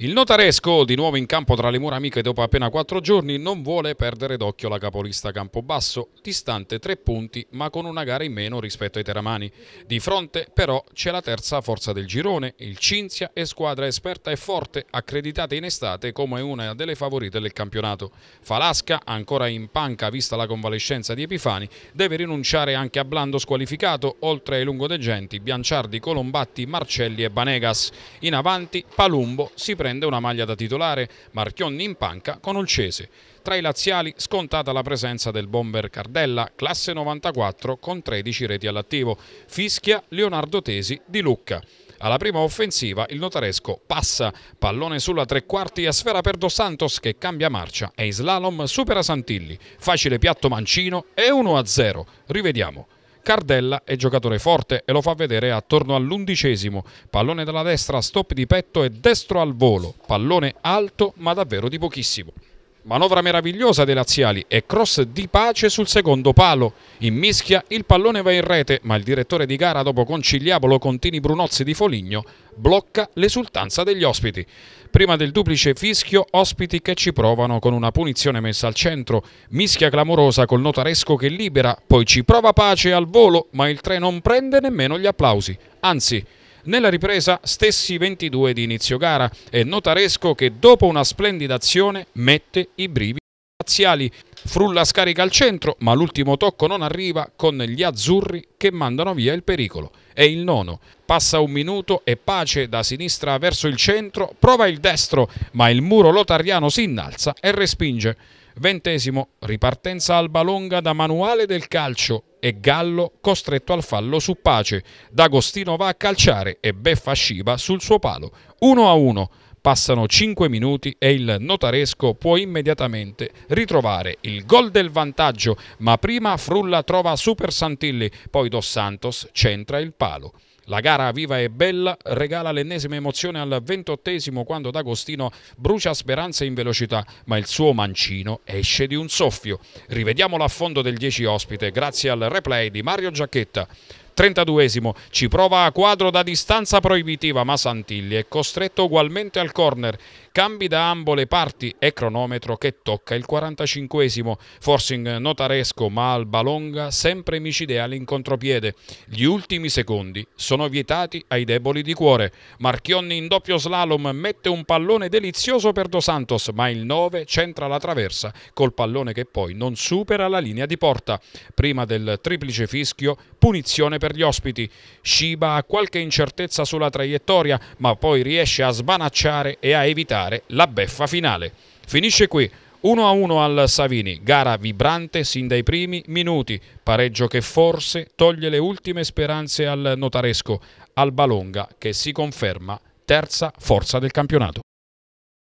Il notaresco, di nuovo in campo tra le mura amiche dopo appena quattro giorni, non vuole perdere d'occhio la capolista Campobasso, distante tre punti ma con una gara in meno rispetto ai teramani. Di fronte però c'è la terza forza del girone, il Cinzia e squadra esperta e forte, accreditata in estate come una delle favorite del campionato. Falasca, ancora in panca vista la convalescenza di Epifani, deve rinunciare anche a Blando squalificato, oltre ai lungodegenti Bianciardi, Colombatti, Marcelli e Banegas. In avanti Palumbo si prende prende una maglia da titolare, Marchionni in panca con Olcese. Tra i laziali scontata la presenza del bomber Cardella, classe 94 con 13 reti all'attivo, fischia Leonardo Tesi di Lucca. Alla prima offensiva il notaresco passa, pallone sulla tre quarti a sfera per Dos Santos che cambia marcia e in slalom supera Santilli. Facile piatto mancino e 1-0. Rivediamo. Cardella è giocatore forte e lo fa vedere attorno all'undicesimo. Pallone dalla destra, stop di petto e destro al volo. Pallone alto ma davvero di pochissimo. Manovra meravigliosa dei laziali e cross di pace sul secondo palo. In mischia il pallone va in rete, ma il direttore di gara dopo conciliabolo Contini Brunozzi di Foligno blocca l'esultanza degli ospiti. Prima del duplice fischio, ospiti che ci provano con una punizione messa al centro, mischia clamorosa col notaresco che libera, poi ci prova pace al volo, ma il 3 non prende nemmeno gli applausi. Anzi, nella ripresa stessi 22 di inizio gara e Notaresco che dopo una splendida azione mette i brividi spaziali. Frulla scarica al centro ma l'ultimo tocco non arriva con gli azzurri che mandano via il pericolo. È il nono, passa un minuto e Pace da sinistra verso il centro prova il destro ma il muro lotariano si innalza e respinge. Ventesimo, ripartenza alba longa da manuale del calcio e Gallo costretto al fallo su pace. D'Agostino va a calciare e beffa Sciba sul suo palo. 1 a 1. Passano 5 minuti e il notaresco può immediatamente ritrovare il gol del vantaggio, ma prima Frulla trova Super Santilli, poi Dos Santos centra il palo. La gara viva e bella regala l'ennesima emozione al ventottesimo quando D'Agostino brucia speranze in velocità, ma il suo mancino esce di un soffio. Rivediamo l'affondo del 10 ospite grazie al replay di Mario Giacchetta. 32esimo ci prova a quadro da distanza proibitiva ma Santilli è costretto ugualmente al corner cambi da ambo le parti e cronometro che tocca il 45esimo forcing notaresco ma Alba Longa sempre micideale in contropiede gli ultimi secondi sono vietati ai deboli di cuore Marchionni in doppio slalom mette un pallone delizioso per Dos Santos ma il 9 centra la traversa col pallone che poi non supera la linea di porta prima del triplice fischio punizione per per gli ospiti. Shiba ha qualche incertezza sulla traiettoria, ma poi riesce a sbanacciare e a evitare la beffa finale. Finisce qui. 1-1 al Savini, gara vibrante sin dai primi minuti, pareggio che forse toglie le ultime speranze al notaresco, Albalonga che si conferma terza forza del campionato.